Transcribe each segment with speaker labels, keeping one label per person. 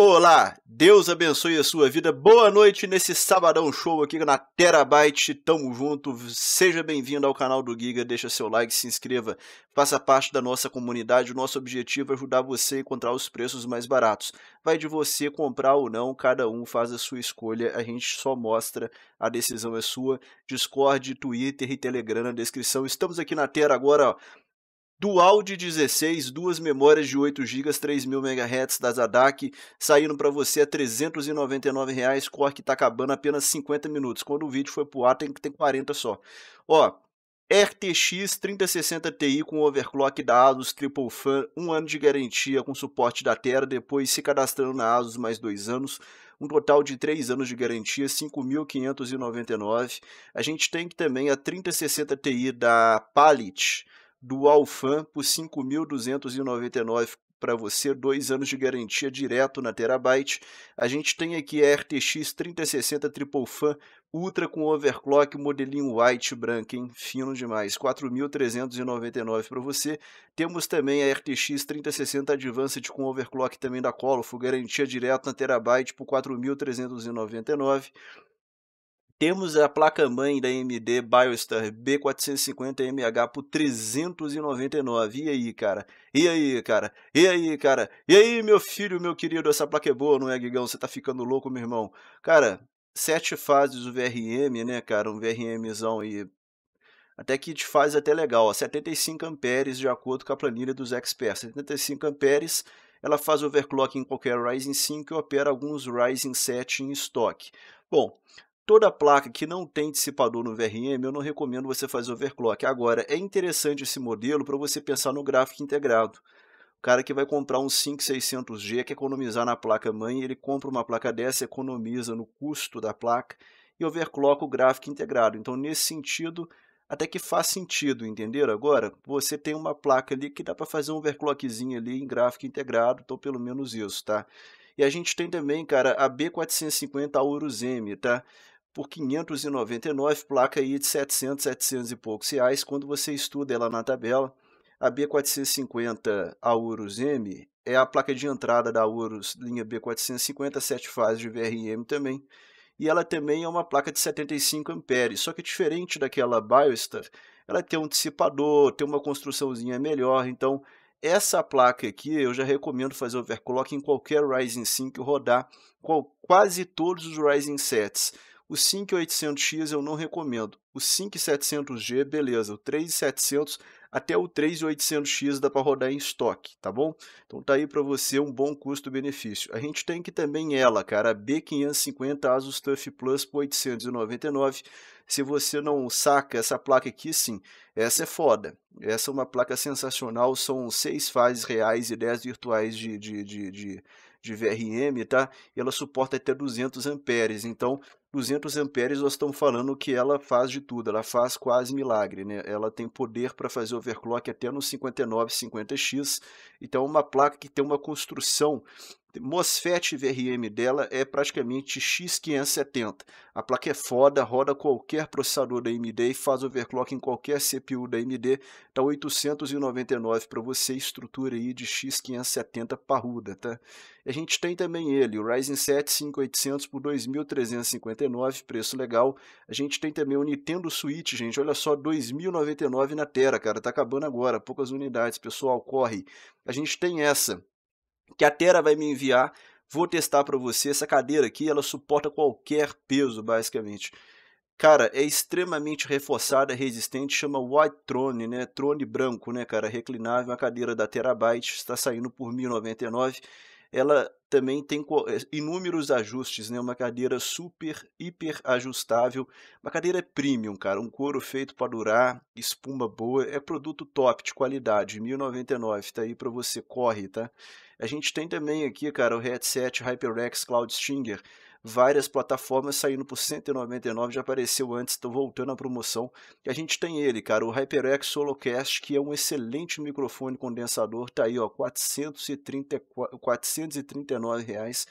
Speaker 1: Olá, Deus abençoe a sua vida. Boa noite nesse sabadão show aqui na Terabyte. Tamo junto. Seja bem-vindo ao canal do Giga. Deixa seu like, se inscreva, faça parte da nossa comunidade. O nosso objetivo é ajudar você a encontrar os preços mais baratos. Vai de você comprar ou não, cada um faz a sua escolha. A gente só mostra, a decisão é sua. Discord, Twitter e Telegram na descrição. Estamos aqui na Terra agora, ó Dual de 16, duas memórias de 8 GB, 3.000 MHz da Zadak, saindo para você a R$ 399, reais, Core que está acabando apenas 50 minutos. Quando o vídeo foi o ar, tem que ter 40 só. Ó, RTX 3060 Ti com overclock da ASUS Triple Fan, um ano de garantia com suporte da Terra, depois se cadastrando na ASUS mais dois anos, um total de três anos de garantia, 5.599. A gente tem também a 3060 Ti da Palit, do Alfan por 5.299 para você, dois anos de garantia direto na Terabyte. A gente tem aqui a RTX 3060 Triple Fan Ultra com overclock, modelinho white, branco, hein? Fino demais. 4.399 para você. Temos também a RTX 3060 Advanced com overclock também da Colorful, garantia direto na Terabyte por 4.399. Temos a placa-mãe da AMD Biostar B450MH por 399. E aí, cara? E aí, cara? E aí, cara? E aí, meu filho, meu querido, essa placa é boa, não é, Guigão? Você tá ficando louco, meu irmão? Cara, sete fases do VRM, né, cara? Um VRMzão e até que te faz até legal, ó, 75 amperes de acordo com a planilha dos experts. 75 amperes, ela faz overclock em qualquer Ryzen 5 e opera alguns Ryzen 7 em estoque. Bom, Toda placa que não tem dissipador no VRM, eu não recomendo você fazer overclock. Agora, é interessante esse modelo para você pensar no gráfico integrado. O cara que vai comprar um 5600G, que economizar na placa mãe, ele compra uma placa dessa, economiza no custo da placa e overclock o gráfico integrado. Então, nesse sentido, até que faz sentido, entenderam? Agora, você tem uma placa ali que dá para fazer um overclockzinho ali em gráfico integrado, então pelo menos isso, tá? E a gente tem também, cara, a B450 Aorus M, tá? por 599, placa aí de 700, 700 e poucos reais. Quando você estuda ela na tabela, a B450 Aurus M é a placa de entrada da Aurus linha B450, 7 fases de VRM também. E ela também é uma placa de 75 amperes, só que diferente daquela Biostar, ela tem um dissipador, tem uma construçãozinha melhor, então essa placa aqui eu já recomendo fazer overclock em qualquer Ryzen 5 rodar quase todos os Ryzen 7 o 5800X eu não recomendo. O 5700G, beleza. O 3700 até o 3800X dá para rodar em estoque, tá bom? Então tá aí para você um bom custo-benefício. A gente tem que também ela, cara, a B550 Asus TUF Plus por 899. Se você não saca essa placa aqui, sim, essa é foda. Essa é uma placa sensacional, são seis fases reais e 10 virtuais de, de, de, de de VRM, tá? Ela suporta até 200 amperes. Então, 200 amperes nós estamos falando que ela faz de tudo, ela faz quase milagre, né? Ela tem poder para fazer overclock até no 5950X. Então uma placa que tem uma construção MOSFET VRM dela é praticamente X570. A placa é foda, roda qualquer processador da AMD e faz overclock em qualquer CPU da AMD. Tá 899 para você, estrutura aí de X570 parruda, tá? A gente tem também ele, o Ryzen 7 5800 por 2350 2.99, preço legal. A gente tem também o Nintendo Switch, gente, olha só, 2.099 na Terra, cara, tá acabando agora, poucas unidades, pessoal, corre. A gente tem essa, que a Terra vai me enviar, vou testar para você, essa cadeira aqui, ela suporta qualquer peso, basicamente. Cara, é extremamente reforçada, resistente, chama White Throne, né? Trone branco, né, cara? Reclinável, uma cadeira da Terabyte, está saindo por 1099. Ela também tem eh, inúmeros ajustes, né? Uma cadeira super, hiper ajustável, uma cadeira premium, cara, um couro feito para durar, espuma boa, é produto top de qualidade, 1099, tá aí para você corre, tá? A gente tem também aqui, cara, o headset HyperX Cloud Stinger, várias plataformas saindo por 199 já apareceu antes, estou voltando à promoção. E a gente tem ele, cara, o HyperX SoloCast que é um excelente microfone condensador, tá aí, ó, 430, 439 reais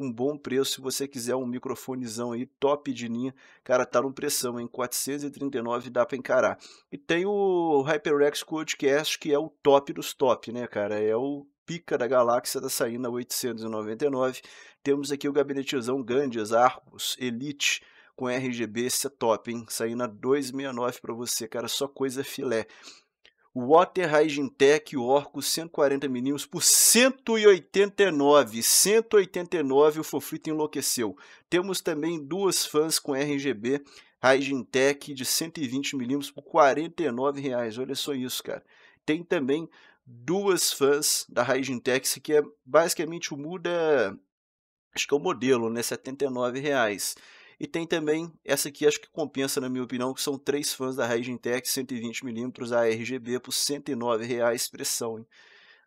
Speaker 1: um bom preço se você quiser um microfonezão aí top de linha. Cara, tá no pressão, em 439 dá para encarar. E tem o HyperX Codecast, que é o top dos top, né, cara? É o pica da galáxia da tá saindo a 899. Temos aqui o gabinetezão Gandias, Arcos, Elite, com RGB, isso é top, hein? Saindo a 269 para você, cara, só coisa filé. Water Hygiene Tech Orco 140mm por 189, 189 o Fofrito enlouqueceu. Temos também duas fãs com RGB Hygiene Tech de 120mm por 49 reais. olha só isso, cara. Tem também duas fãs da Raijin que é basicamente o muda, acho que é o modelo, né, R$ 79,00. E tem também essa aqui, acho que compensa na minha opinião, que são três fãs da Raijin Tech 120mm ARGB por R$ 109,00 pressão. Hein?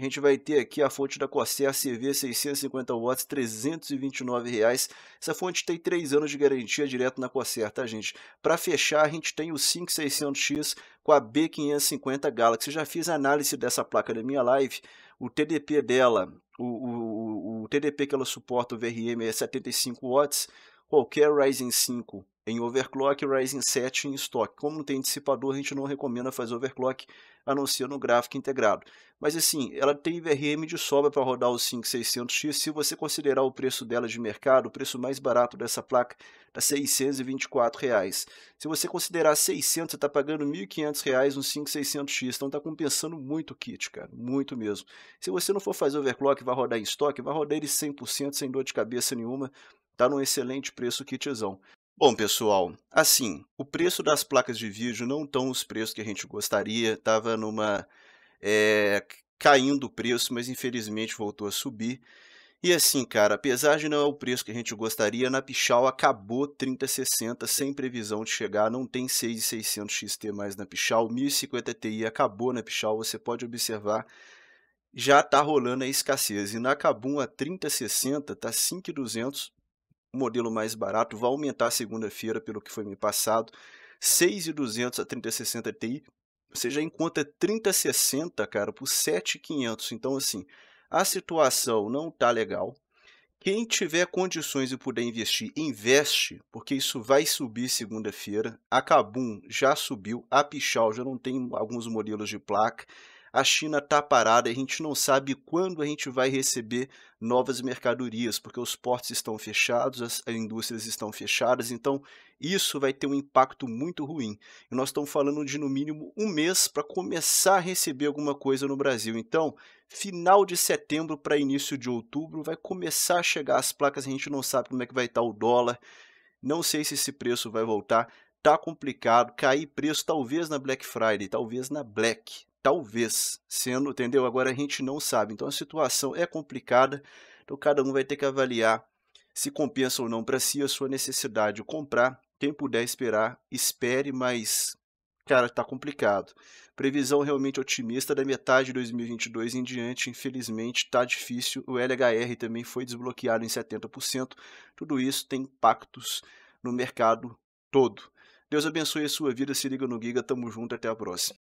Speaker 1: a gente vai ter aqui a fonte da Corsair CV 650 watts, 329 reais Essa fonte tem 3 anos de garantia direto na Corsair, tá, gente? Para fechar, a gente tem o 5600X com a B550 Galaxy. Eu já fiz análise dessa placa na minha live. O TDP dela, o, o, o, o TDP que ela suporta, o VRM, é 75 watts qualquer Ryzen 5 em overclock, Ryzen 7 em estoque. Como não tem dissipador, a gente não recomenda fazer overclock, a não ser no gráfico integrado. Mas assim, ela tem VRM de sobra para rodar o 5600X. Se você considerar o preço dela de mercado, o preço mais barato dessa placa está R$ 624. Reais. Se você considerar 600, você está pagando R$ 1.500 no 5600X. Então está compensando muito o kit, cara, muito mesmo. Se você não for fazer overclock, vai rodar em estoque, vai rodar ele 100% sem dor de cabeça nenhuma Está num excelente preço kitzão. Bom, pessoal, assim, o preço das placas de vídeo não estão os preços que a gente gostaria, estava numa. É, caindo o preço, mas infelizmente voltou a subir. E assim, cara, apesar de não é o preço que a gente gostaria, na Pichal acabou 3060 sem previsão de chegar, não tem 6600 XT mais na Pichal, 1050 Ti acabou na Pichal, você pode observar já está rolando a escassez. E na Kabum a 3060 está 5,200 o modelo mais barato vai aumentar segunda-feira, pelo que foi me passado, 6.200 a 3060 Ti. Você já encontra 3060, cara, por 7.500. Então, assim, a situação não tá legal. Quem tiver condições e puder investir, investe, porque isso vai subir segunda-feira. A Kabum já subiu, a Pichal já não tem alguns modelos de placa a China está parada, a gente não sabe quando a gente vai receber novas mercadorias, porque os portos estão fechados, as indústrias estão fechadas, então isso vai ter um impacto muito ruim. E nós estamos falando de no mínimo um mês para começar a receber alguma coisa no Brasil. Então, final de setembro para início de outubro vai começar a chegar as placas, a gente não sabe como é que vai estar tá o dólar. Não sei se esse preço vai voltar, tá complicado, cair preço talvez na Black Friday, talvez na Black, talvez, sendo, entendeu? Agora a gente não sabe. Então a situação é complicada, então cada um vai ter que avaliar se compensa ou não para si a sua necessidade de comprar. Quem puder esperar, espere, mas cara, está complicado. Previsão realmente otimista da metade de 2022 em diante, infelizmente está difícil. O LHR também foi desbloqueado em 70%. Tudo isso tem impactos no mercado todo. Deus abençoe a sua vida, se liga no Giga, tamo junto, até a próxima.